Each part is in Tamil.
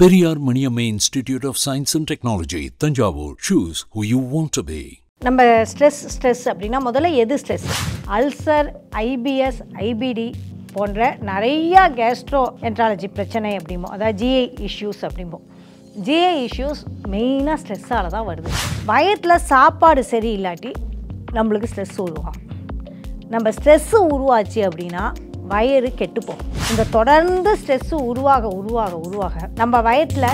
Periyar Maniammai institute of science and technology Thanjavur choose who you want to be நம்ம ஸ்ட்ரெஸ் ஸ்ட்ரெஸ் அப்படின்னா முதல்ல எது ஸ்ட்ரெஸ் அல்சர் ஐபிஎஸ் ஐபிடி போன்ற நிறையா கேஸ்ட்ரோ என்ட்ராலஜி பிரச்சனை அப்படிமோ அதாவது ஜிஐ இஷ்யூஸ் அப்படிம்போம் ஜிஐ இஷ்யூஸ் மெயினாக ஸ்ட்ரெஸ்ஸால் தான் வருது வயத்தில் சாப்பாடு சரி இல்லாட்டி நம்மளுக்கு ஸ்ட்ரெஸ் உருவாகும் நம்ம ஸ்ட்ரெஸ்ஸு உருவாச்சு அப்படின்னா வயிறு கெட்டுப்போம் இந்த தொடர்ந்து ஸ்ட்ரெஸ்ஸு உருவாக உருவாக உருவாக நம்ம வயத்தில்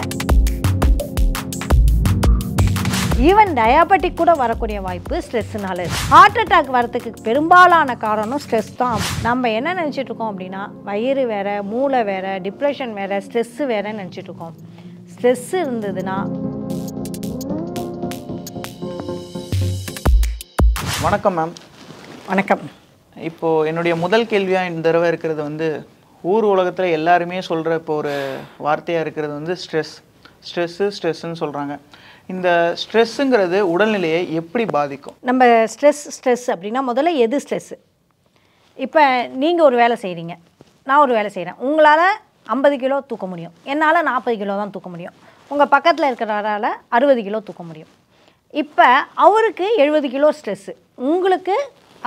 ஈவன் டயாபெட்டிக் கூட வரக்கூடிய வாய்ப்பு ஸ்ட்ரெஸ்ஸுனால ஹார்ட் அட்டாக் வரத்துக்கு பெரும்பாலான காரணம் ஸ்ட்ரெஸ் தான் நம்ம என்ன நினச்சிட்டு இருக்கோம் அப்படின்னா வயிறு வேற மூளை வேற டிப்ரெஷன் வேற ஸ்ட்ரெஸ்ஸு வேற நினச்சிட்டு இருக்கோம் ஸ்ட்ரெஸ் இருந்ததுன்னா வணக்கம் மேம் வணக்கம் இப்போது என்னுடைய முதல் கேள்வியாக இந்த தடவை இருக்கிறது வந்து ஊர் உலகத்தில் எல்லாருமே சொல்கிற இப்போ ஒரு வார்த்தையாக இருக்கிறது வந்து ஸ்ட்ரெஸ் ஸ்ட்ரெஸ்ஸு ஸ்ட்ரெஸ்ஸுன்னு சொல்கிறாங்க இந்த ஸ்ட்ரெஸ்ஸுங்கிறது உடல்நிலையை எப்படி பாதிக்கும் நம்ம ஸ்ட்ரெஸ் ஸ்ட்ரெஸ் அப்படின்னா முதல்ல எது ஸ்ட்ரெஸ்ஸு இப்போ நீங்கள் ஒரு வேலை செய்கிறீங்க நான் ஒரு வேலை செய்கிறேன் உங்களால் ஐம்பது கிலோ தூக்க முடியும் என்னால் நாற்பது கிலோ தான் தூக்க முடியும் உங்கள் பக்கத்தில் இருக்கிறவரால் அறுபது கிலோ தூக்க முடியும் இப்போ அவருக்கு எழுபது கிலோ ஸ்ட்ரெஸ்ஸு உங்களுக்கு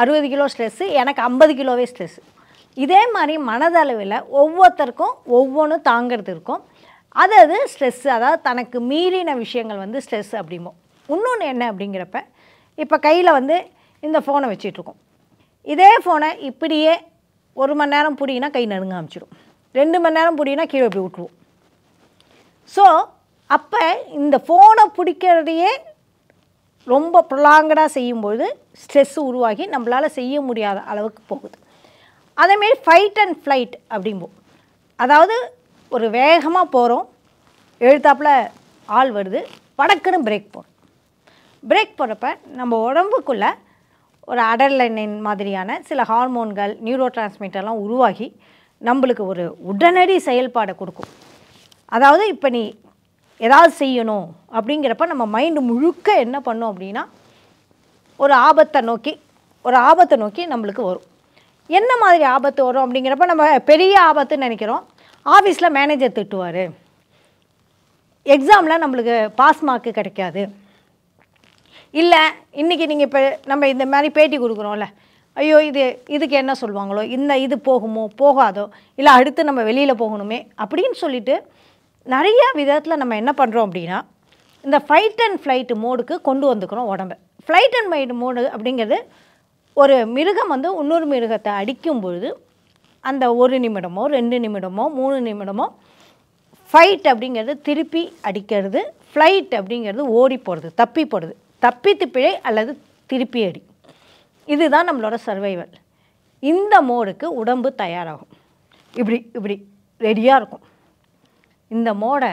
அறுபது கிலோ ஸ்ட்ரெஸ்ஸு எனக்கு ஐம்பது கிலோவே ஸ்ட்ரெஸ்ஸு இதே மாதிரி மனதளவில் ஒவ்வொருத்தருக்கும் ஒவ்வொன்றும் தாங்கிறது இருக்கும் அது அது ஸ்ட்ரெஸ்ஸு அதாவது தனக்கு மீறின விஷயங்கள் வந்து ஸ்ட்ரெஸ் அப்படிமோ இன்னொன்று என்ன அப்படிங்கிறப்ப இப்போ கையில் வந்து இந்த ஃபோனை வச்சிட்ருக்கோம் இதே ஃபோனை இப்படியே ஒரு மணி நேரம் பிடிக்கினா கை நடுங்க அமைச்சிடும் ரெண்டு மணி நேரம் பிடிக்கினா கீழே இப்படி விட்டுருவோம் ஸோ அப்போ இந்த ஃபோனை பிடிக்கிறதையே ரொம்ப ப்ரொலாங்கடாக செய்யும்போது ஸ்ட்ரெஸ் உருவாகி நம்மளால் செய்ய முடியாத அளவுக்கு போகுது அதேமாரி ஃபைட் அண்ட் ஃப்ளைட் அப்படிம்போம் அதாவது ஒரு வேகமாக போகிறோம் எழுத்தாப்பில் ஆள் வருது படக்குன்னு பிரேக் போகிறோம் பிரேக் போகிறப்ப நம்ம உடம்புக்குள்ளே ஒரு அடர்லைனின் மாதிரியான சில ஹார்மோன்கள் நியூரோ டிரான்ஸ்மிட்டர்லாம் உருவாகி நம்மளுக்கு ஒரு உடனடி செயல்பாடை கொடுக்கும் அதாவது இப்போ நீ ஏதாவது செய்யணும் அப்படிங்கிறப்ப நம்ம மைண்டு முழுக்க என்ன பண்ணோம் அப்படின்னா ஒரு ஆபத்தை நோக்கி ஒரு ஆபத்தை நோக்கி நம்மளுக்கு வரும் என்ன மாதிரி ஆபத்து வரும் அப்படிங்கிறப்ப நம்ம பெரிய ஆபத்துன்னு நினைக்கிறோம் ஆஃபீஸில் மேனேஜர் திட்டுவார் எக்ஸாமில் நம்மளுக்கு பாஸ் மார்க்கு கிடைக்காது இல்லை இன்றைக்கி நீங்கள் இப்போ நம்ம இந்த மாதிரி பேட்டி கொடுக்குறோம்ல ஐயோ இது இதுக்கு என்ன சொல்லுவாங்களோ இந்த இது போகுமோ போகாதோ இல்லை அடுத்து நம்ம வெளியில் போகணுமே அப்படின்னு சொல்லிவிட்டு நிறைய விதத்தில் நம்ம என்ன பண்ணுறோம் அப்படின்னா இந்த ஃபைட் அண்ட் ஃப்ளைட் மோடுக்கு கொண்டு வந்துக்கிறோம் உடம்பு ஃப்ளைட் அண்ட் ஃபைட் மோடு அப்படிங்கிறது ஒரு மிருகம் வந்து இன்னொரு மிருகத்தை அடிக்கும் பொழுது அந்த ஒரு நிமிடமோ ரெண்டு நிமிடமோ மூணு நிமிடமோ ஃபைட் அப்படிங்கிறது திருப்பி அடிக்கிறது ஃப்ளைட் அப்படிங்கிறது ஓடி போகிறது தப்பி போகிறது தப்பித்து பிழை அல்லது திருப்பி அடி இதுதான் நம்மளோட சர்வைவல் இந்த மோடுக்கு உடம்பு தயாராகும் இப்படி இப்படி ரெடியாக இருக்கும் இந்த மோடை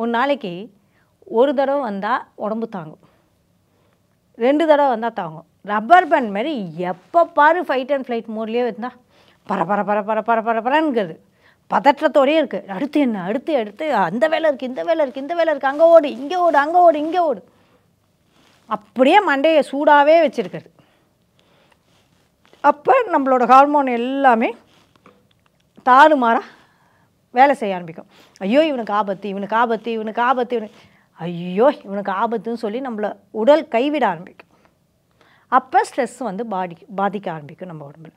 ஒரு நாளைக்கு ஒரு தடவை வந்தால் உடம்பு தாங்கும் ரெண்டு தடவை வந்தால் தாங்கும் ரப்பர் பேண்ட் மாதிரி எப்போ பாரு ஃபைட் அண்ட் ஃப்ளைட் மோட்லேயே வந்தால் பர பர பர பர பர பர பரங்கிறது பதற்றத்தோடையே இருக்குது அடுத்து என்ன அடுத்து அடுத்து அந்த வேலை இருக்குது இந்த வேலை இருக்குது இந்த வேலை இருக்குது அங்கே ஓடு இங்கே ஓடு அங்கே ஓடு இங்கே ஓடு அப்படியே மண்டையை சூடாகவே வச்சுருக்குது அப்போ நம்மளோட ஹார்மோன் எல்லாமே தாறுமாறாக வேலை செய்ய ஆரம்பிக்கும் ஐயோ இவனுக்கு ஆபத்து இவனுக்கு ஆபத்து இவனுக்கு ஆபத்து இவனுக்கு ஐயோ இவனுக்கு ஆபத்துன்னு சொல்லி நம்மளை உடல் கைவிட ஆரம்பிக்கும் அப்போ ஸ்ட்ரெஸ் வந்து பாடி பாதிக்க ஆரம்பிக்கும் நம்ம உடம்புல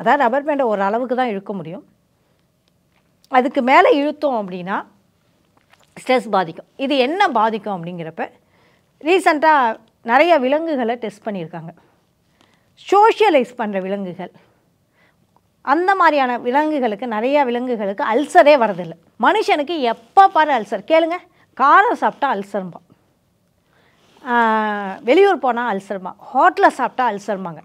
அதாவது ரப்பர் பேண்டை ஒரு அளவுக்கு தான் இழுக்க முடியும் அதுக்கு மேலே இழுத்தோம் அப்படின்னா ஸ்ட்ரெஸ் பாதிக்கும் இது என்ன பாதிக்கும் அப்படிங்கிறப்ப ரீசண்டாக நிறைய விலங்குகளை டெஸ்ட் பண்ணியிருக்காங்க சோஷியலைஸ் பண்ணுற விலங்குகள் அந்த மாதிரியான விலங்குகளுக்கு நிறையா விலங்குகளுக்கு அல்சரே வரதில்லை மனுஷனுக்கு எப்போ பாரு அல்சர் கேளுங்க காரம் சாப்பிட்டா அல்சரும்பா வெளியூர் போனால் அல்சரும்பா ஹோட்டலில் சாப்பிட்டா அல்சரும்பாங்க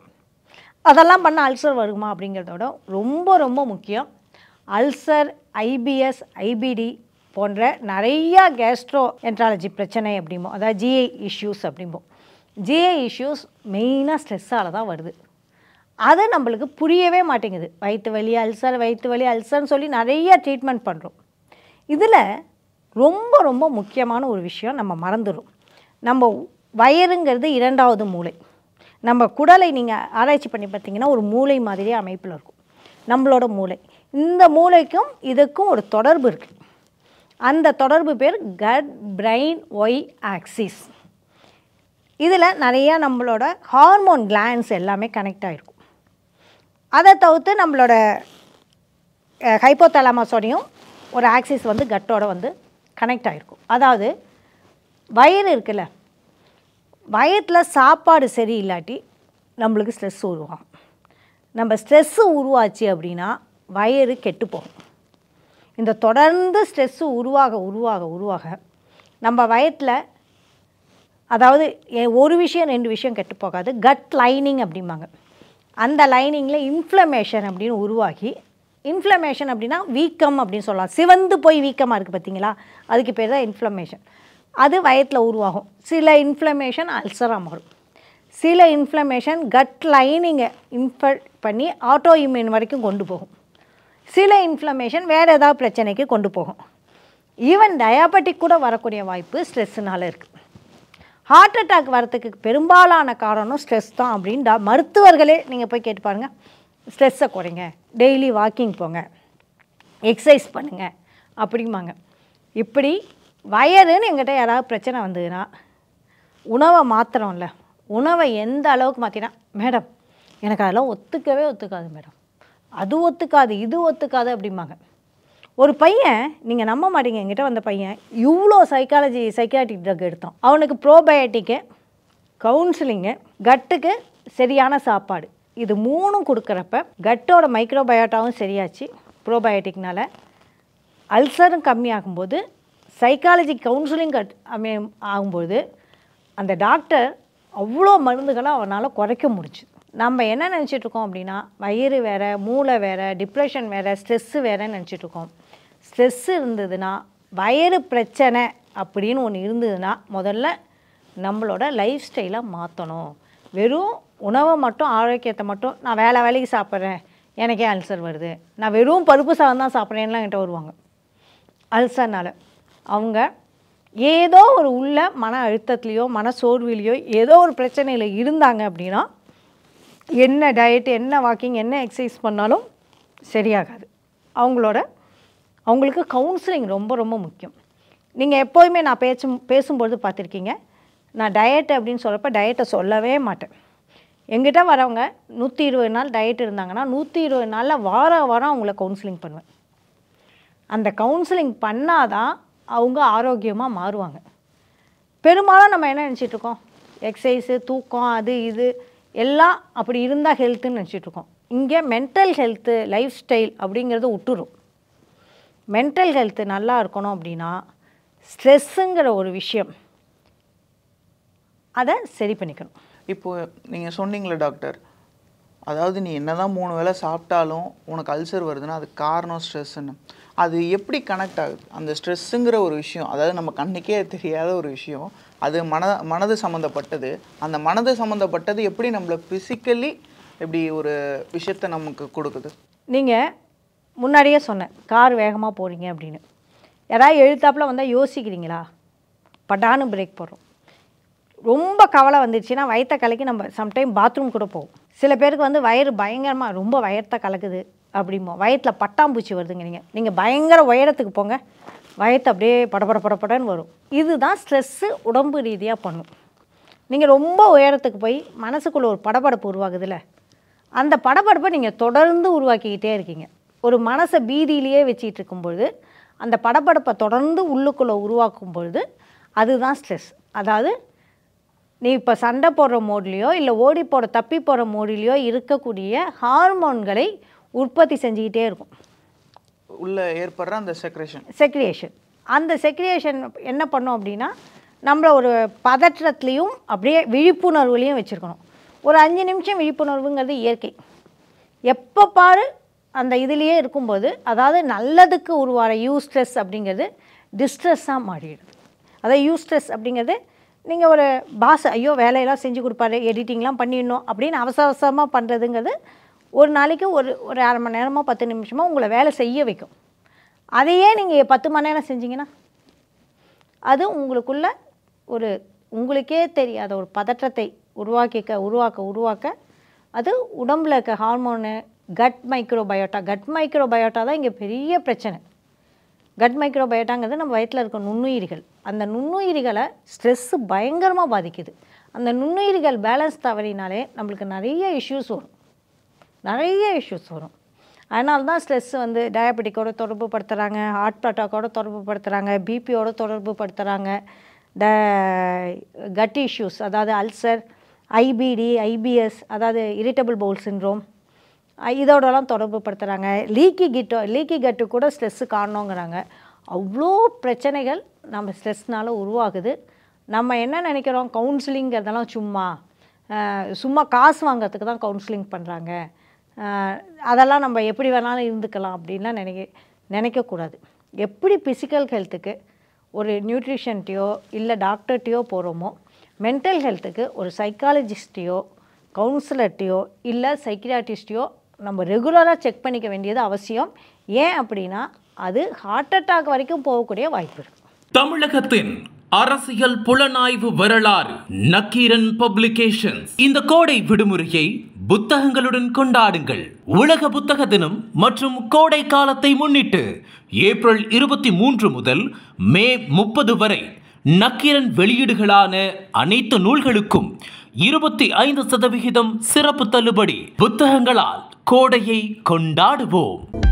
அதெல்லாம் பண்ணால் அல்சர் வருமா விட ரொம்ப ரொம்ப முக்கியம் அல்சர் ஐபிஎஸ் ஐபிடி போன்ற நிறையா கேஸ்ட்ரோ என்ட்ராலஜி பிரச்சனை அப்படிம்போம் அதாவது ஜிஐ இஷ்யூஸ் அப்படிம்போம் ஜிஐ இஷ்யூஸ் மெயினாக ஸ்ட்ரெஸ்ஸால் தான் வருது அது நம்மளுக்கு புரியவே மாட்டேங்குது வயிற்று வலி அல்சர் வயிற்று வலி அல்சர்னு சொல்லி நிறைய ட்ரீட்மெண்ட் பண்ணுறோம் இதில் ரொம்ப ரொம்ப முக்கியமான ஒரு விஷயம் நம்ம மறந்துடும் நம்ம வயருங்கிறது இரண்டாவது மூளை நம்ம குடலை நீங்கள் ஆராய்ச்சி பண்ணி பார்த்தீங்கன்னா ஒரு மூளை மாதிரியே அமைப்பில் இருக்கும் நம்மளோட மூளை இந்த மூளைக்கும் இதுக்கும் ஒரு தொடர்பு இருக்குது அந்த தொடர்பு பேர் கட் பிரெயின் ஒய் ஆக்சிஸ் இதில் நிறையா நம்மளோட ஹார்மோன் கிளான்ஸ் எல்லாமே கனெக்ட் ஆகிருக்கும் அதை தவிர்த்து நம்மளோட ஹைப்போதலாமஸோடையும் ஒரு ஆக்சிஸ் வந்து கட்டோட வந்து கனெக்ட் ஆகிருக்கும் அதாவது வயிறு இருக்குல்ல வயத்தில் சாப்பாடு சரி இல்லாட்டி நம்மளுக்கு ஸ்ட்ரெஸ் உருவாகும் நம்ம ஸ்ட்ரெஸ்ஸு உருவாச்சு அப்படின்னா வயிறு கெட்டுப்போகும் இந்த தொடர்ந்து ஸ்ட்ரெஸ்ஸு உருவாக உருவாக உருவாக நம்ம வயத்தில் அதாவது ஒரு விஷயம் ரெண்டு விஷயம் கெட்டு போகாது கட் லைனிங் அப்படிம்பாங்க அந்த லைனிங்கில் இன்ஃப்ளமேஷன் அப்படின்னு உருவாகி இன்ஃப்ளமேஷன் அப்படின்னா வீக்கம் அப்படின்னு சொல்லலாம் சிவந்து போய் வீக்கமாக இருக்குது பார்த்தீங்களா அதுக்கு பேர் தான் இன்ஃப்ளமேஷன் அது வயத்தில் உருவாகும் சில இன்ஃப்ளமேஷன் அல்சராக மாறும் சில இன்ஃப்ளமேஷன் கட் லைனிங்கை இன்ஃபெக்ட் பண்ணி ஆட்டோ இம்யூன் வரைக்கும் கொண்டு போகும் சில இன்ஃப்ளமேஷன் வேறு ஏதாவது பிரச்சனைக்கு கொண்டு போகும் ஈவன் டயாபெட்டிக் கூட வரக்கூடிய வாய்ப்பு ஸ்ட்ரெஸ்ஸுனால் இருக்குது ஹார்ட் அட்டாக் வரத்துக்கு பெரும்பாலான காரணம் ஸ்ட்ரெஸ் தான் அப்படின்டா மருத்துவர்களே நீங்கள் போய் கேட்டு பாருங்கள் ஸ்ட்ரெஸ்ஸை குறைங்க டெய்லி வாக்கிங் போங்க எக்ஸசைஸ் பண்ணுங்கள் அப்படிம்பாங்க இப்படி வயதுன்னு எங்கிட்ட யாராவது பிரச்சனை வந்ததுன்னா உணவை இல்லை உணவை எந்த அளவுக்கு மாற்றினா மேடம் எனக்கு அதெல்லாம் ஒத்துக்கவே ஒத்துக்காது மேடம் அது ஒத்துக்காது இது ஒத்துக்காது அப்படிம்பாங்க ஒரு பையன் நீங்கள் நம்ப மாட்டீங்க எங்கிட்ட வந்த பையன் இவ்வளோ சைக்காலஜி சைக்காட்டிக் ட்ரக் எடுத்தோம் அவனுக்கு ப்ரோபயோட்டிக்கு கவுன்சிலிங்கு கட்டுக்கு சரியான சாப்பாடு இது மூணும் கொடுக்குறப்ப கட்டோட மைக்ரோபயோட்டாவும் சரியாச்சு ப்ரோபயோட்டிக்னால் அல்சரும் கம்மியாகும்போது சைக்காலஜி கவுன்சிலிங் கட் ஆகும்போது அந்த டாக்டர் அவ்வளோ மருந்துகளை அவனால் குறைக்க முடிச்சுது நம்ம என்ன நினச்சிட்ருக்கோம் அப்படின்னா வயிறு வேறு மூளை வேறு டிப்ரெஷன் வேறு ஸ்ட்ரெஸ்ஸு வேறுன்னு நினச்சிட்ருக்கோம் ஸ்ட்ரெஸ்ஸு இருந்ததுன்னா வயிறு பிரச்சனை அப்படின்னு ஒன்று இருந்ததுன்னா முதல்ல நம்மளோட லைஃப் ஸ்டைலை மாற்றணும் வெறும் உணவை மட்டும் ஆரோக்கியத்தை மட்டும் நான் வேலை வேலைக்கு சாப்பிட்றேன் எனக்கே அல்சர் வருது நான் வெறும் பருப்பு சாதம் தான் சாப்பிட்றேன்லாம் என்கிட்ட வருவாங்க அல்சர்னால் அவங்க ஏதோ ஒரு உள்ள மன அழுத்தத்துலேயோ மன சோர்விலேயோ ஏதோ ஒரு பிரச்சனையில் இருந்தாங்க அப்படின்னா என்ன டயட் என்ன வாக்கிங் என்ன எக்ஸசைஸ் பண்ணாலும் சரியாகாது அவங்களோட அவங்களுக்கு கவுன்சிலிங் ரொம்ப ரொம்ப முக்கியம் நீங்கள் எப்போயுமே நான் பேசும் பேசும்பொழுது பார்த்துருக்கீங்க நான் டயட் அப்படின்னு சொல்கிறப்ப டயட்டை சொல்லவே மாட்டேன் எங்கிட்ட வரவங்க நூற்றி இருபது நாள் டயட் இருந்தாங்கன்னா நூற்றி இருபது நாளில் வார வாரம் அவங்கள கவுன்சிலிங் பண்ணுவேன் அந்த கவுன்சிலிங் பண்ணால் தான் அவங்க ஆரோக்கியமாக மாறுவாங்க பெரும்பாலும் நம்ம என்ன நினச்சிட்ருக்கோம் எக்ஸசைஸு தூக்கம் அது இது எல்லாம் அப்படி இருந்தால் ஹெல்த்துன்னு நினச்சிட்ருக்கோம் இங்கே மென்டல் ஹெல்த்து லைஃப் ஸ்டைல் அப்படிங்கிறது விட்டுரும் மென்டல் ஹெல்த்து நல்லா இருக்கணும் அப்படின்னா ஸ்ட்ரெஸ்ஸுங்கிற ஒரு விஷயம் அதை சரி பண்ணிக்கணும் இப்போது நீங்கள் சொன்னீங்களே டாக்டர் அதாவது நீ என்ன தான் மூணு வேளை சாப்பிட்டாலும் உனக்கு அல்சர் வருதுன்னா அதுக்கு காரணம் ஸ்ட்ரெஸ்ஸுன்னு அது எப்படி கனெக்ட் ஆகுது அந்த ஸ்ட்ரெஸ்ஸுங்கிற ஒரு விஷயம் அதாவது நம்ம கண்ணுக்கே தெரியாத ஒரு விஷயம் அது மன மனது சம்மந்தப்பட்டது அந்த மனது சம்மந்தப்பட்டது எப்படி நம்மளை ஃபிசிக்கலி எப்படி ஒரு விஷயத்தை நமக்கு கொடுக்குது நீங்கள் முன்னாடியே சொன்னேன் கார் வேகமாக போகிறீங்க அப்படின்னு யாராவது எழுத்தாப்பில் வந்தால் யோசிக்கிறீங்களா படானு பிரேக் போடுறோம் ரொம்ப கவலை வந்துருச்சுன்னா வயத்தை கலக்கி நம்ம சம்டைம் பாத்ரூம் கூட போவோம் சில பேருக்கு வந்து வயிறு பயங்கரமாக ரொம்ப வயத்தை கலக்குது அப்படிமோ வயத்தில் பட்டாம்பூச்சி வருதுங்கிறீங்க நீங்கள் பயங்கர உயரத்துக்கு போங்க வயத்து அப்படியே படபட படப்படன்னு வரும் இதுதான் ஸ்ட்ரெஸ்ஸு உடம்பு ரீதியாக பண்ணும் நீங்கள் ரொம்ப உயரத்துக்கு போய் மனசுக்குள்ளே ஒரு படபடப்பு உருவாகுதுல்ல அந்த படபடப்பை நீங்கள் தொடர்ந்து உருவாக்கிக்கிட்டே இருக்கீங்க ஒரு மனசை பீதியிலேயே வச்சிட்டு இருக்கும்பொழுது அந்த படபடப்பை தொடர்ந்து உள்ளுக்குள்ளே உருவாக்கும் பொழுது அதுதான் ஸ்ட்ரெஸ் அதாவது நீ இப்போ சண்டை போடுற மோட்லேயோ இல்லை ஓடி போட தப்பி போகிற மோடிலேயோ இருக்கக்கூடிய ஹார்மோன்களை உற்பத்தி செஞ்சுக்கிட்டே இருக்கும் உள்ள ஏற்படுற அந்த செக்ரேஷன் செக்ரியேஷன் அந்த செக்ரியேஷன் என்ன பண்ணோம் அப்படின்னா நம்மளை ஒரு பதற்றத்துலேயும் அப்படியே விழிப்புணர்வுலையும் வச்சுருக்கணும் ஒரு அஞ்சு நிமிஷம் விழிப்புணர்வுங்கிறது இயற்கை எப்போ பாரு அந்த இதுலேயே இருக்கும்போது அதாவது நல்லதுக்கு உருவார யூஸ்ட்ரெஸ் அப்படிங்கிறது டிஸ்ட்ரெஸ்ஸாக மாறிடுது அதாவது யூஸ்ட்ரெஸ் அப்படிங்கிறது நீங்கள் ஒரு பாஸ் ஐயோ வேலையெல்லாம் செஞ்சு கொடுப்பாரு எடிட்டிங்லாம் பண்ணிடணும் அப்படின்னு அவசர அவசரமாக பண்ணுறதுங்கிறது ஒரு நாளைக்கு ஒரு ஒரு அரை மணி நேரமோ பத்து நிமிஷமோ உங்களை வேலை செய்ய வைக்கும் அதையே நீங்கள் பத்து மணி நேரம் செஞ்சீங்கன்னா அது உங்களுக்குள்ள ஒரு உங்களுக்கே தெரியாத ஒரு பதற்றத்தை உருவாக்கிக்க உருவாக்க உருவாக்க அது உடம்பில் இருக்க hormone gut microbiota gut microbiota தான் இங்கே பெரிய பிரச்சனை கட் மைக்ரோபயோட்டாங்கிறது நம்ம வயிற்றில் இருக்க நுண்ணுயிர்கள் அந்த நுண்ணுயிரிகளை ஸ்ட்ரெஸ்ஸு பயங்கரமாக பாதிக்குது அந்த நுண்ணுயிர்கள் பேலன்ஸ் தவறினாலே நம்மளுக்கு நிறைய இஷ்யூஸ் வரும் நிறைய இஷ்யூஸ் வரும் அதனால தான் ஸ்ட்ரெஸ் வந்து டயபெட்டிக்கோடு தொடர்பு படுத்துகிறாங்க ஹார்ட் அட்டாக்கோடு தொடர்பு படுத்துகிறாங்க பிபியோடு தொடர்பு படுத்துகிறாங்க த கட் இஷ்யூஸ் அதாவது அல்சர் ஐபிடி ஐபிஎஸ் அதாவது இரிட்டபிள் பவுல் சின்ரோம் இதோடலாம் தொடர்பு படுத்துகிறாங்க லீக்கி கிட்டோ லீக்கி கட்டு கூட ஸ்ட்ரெஸ்ஸு காரணங்கிறாங்க அவ்வளோ பிரச்சனைகள் நம்ம ஸ்ட்ரெஸ்னால் உருவாகுது நம்ம என்ன நினைக்கிறோம் கவுன்சிலிங்கிறதெல்லாம் சும்மா சும்மா காசு வாங்கிறதுக்கு தான் கவுன்சிலிங் பண்ணுறாங்க அதெல்லாம் நம்ம எப்படி வேணாலும் இருந்துக்கலாம் அப்படின்லாம் நினைக்க நினைக்கக்கூடாது எப்படி ஃபிசிக்கல் ஹெல்த்துக்கு ஒரு நியூட்ரிஷன்ட்டையோ இல்லை டாக்டர்கிட்டையோ போகிறோமோ மென்டல் ஹெல்த்துக்கு ஒரு சைக்காலஜிஸ்ட்டையோ கவுன்சிலர்ட்டையோ இல்லை சைக்கியாட்டிஸ்ட்டையோ நம்ம ரெகுலராக செக் பண்ணிக்க வேண்டியது அவசியம் ஏன் அப்படின்னா அது ஹார்ட் அட்டாக் வரைக்கும் போகக்கூடிய வாய்ப்பு தமிழகத்தின் அரசியல் புலனாய்வு வரலாறு நக்கீரன் பப்ளிகேஷன்ஸ் இந்த கோடை விடுமுறையை புத்தகங்களுடன் கொண்டாடுங்கள் உலக புத்தக தினம் மற்றும் கோடை காலத்தை முன்னிட்டு ஏப்ரல் இருபத்தி மூன்று முதல் மே முப்பது வரை நக்கீரன் வெளியீடுகளான அனைத்து நூல்களுக்கும் இருபத்தி ஐந்து சதவிகிதம் சிறப்பு தள்ளுபடி புத்தகங்களால் கோடையை கொண்டாடுவோம்